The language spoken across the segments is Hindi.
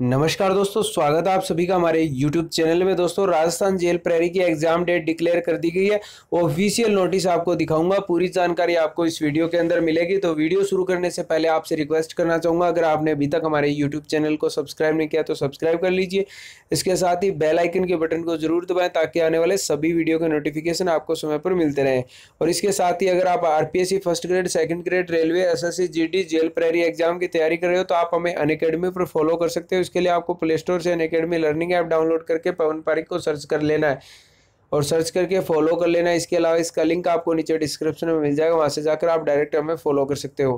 नमस्कार दोस्तों स्वागत है आप सभी का हमारे YouTube चैनल में दोस्तों राजस्थान जेल प्रहरी की एग्जाम डेट डिक्लेयर कर दी गई है ऑफिशियल नोटिस आपको दिखाऊंगा पूरी जानकारी आपको इस वीडियो के अंदर मिलेगी तो वीडियो शुरू करने से पहले आपसे रिक्वेस्ट करना चाहूंगा अगर आपने अभी तक हमारे यूट्यूब चैनल को सब्सक्राइब नहीं किया तो सब्सक्राइब कर लीजिए इसके साथ ही बेलाइकन के बटन को जरूर दबाएं ताकि आने वाले सभी वीडियो के नोटिफिकेशन आपको समय पर मिलते रहे और इसके साथ ही अगर आप R first grade second grade railway S S जेल प्रहरी एग्जाम की तैयारी कर रहे हो तो आप हमें अन पर फॉलो कर सकते हो इसके लिए आपको प्ले स्टोर से अनकेडमी लर्निंग ऐप डाउनलोड करके पवन पारिक को सर्च कर लेना है और सर्च करके फॉलो कर लेना है इसके अलावा इसका लिंक आपको नीचे डिस्क्रिप्शन में मिल जाएगा वहाँ से जाकर आप डायरेक्ट हमें फॉलो कर सकते हो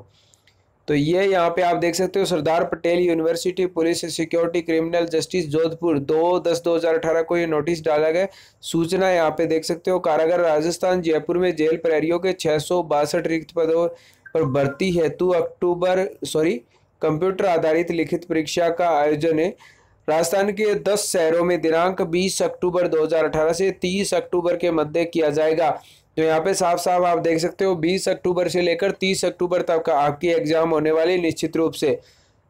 तो ये यहाँ पे आप देख सकते हो Sardar Patel university police security criminal justice Jodhpur दो दस दो हज़ार अठारह को ये नोटिस डाला गया सूचना यहाँ पे देख सकते हो कारागर राजस्थान जयपुर में जेल प्रहरियों के छः सौ बासठ रिक्त पदों पर भर्ती हेतु अक्टूबर सॉरी कंप्यूटर आधारित लिखित परीक्षा का आयोजन है राजस्थान के 10 शहरों में दिनांक 20 अक्टूबर 2018 से 30 अक्टूबर के मध्य किया जाएगा तो यहाँ पे साफ साफ आप देख सकते हो 20 अक्टूबर से लेकर 30 अक्टूबर तक का आपकी एग्जाम होने वाली निश्चित रूप से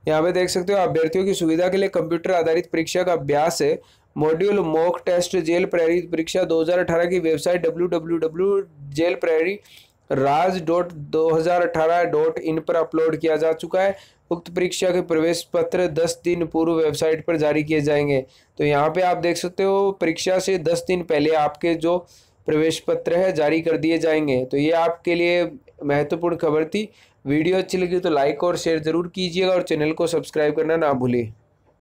यहाँ पे देख सकते हो अभ्यर्थियों की सुविधा के लिए कंप्यूटर आधारित परीक्षा का अभ्यास है मॉड्यूल मॉक टेस्ट जेल प्रेरित परीक्षा 2018 की वेबसाइट डब्ल्यू डब्ल्यू डब्ल्यू जेल प्रेरित राज डॉट दो हज़ार अठारह डॉट इन पर अपलोड किया जा चुका है उक्त परीक्षा के प्रवेश पत्र दस दिन पूर्व वेबसाइट पर जारी किए जाएंगे तो यहाँ पे आप देख सकते हो परीक्षा से दस दिन पहले आपके जो प्रवेश पत्र है जारी कर दिए जाएंगे तो ये आपके लिए महत्वपूर्ण खबर थी वीडियो अच्छी लगी तो लाइक और शेयर ज़रूर कीजिएगा और चैनल को सब्सक्राइब करना ना भूलिए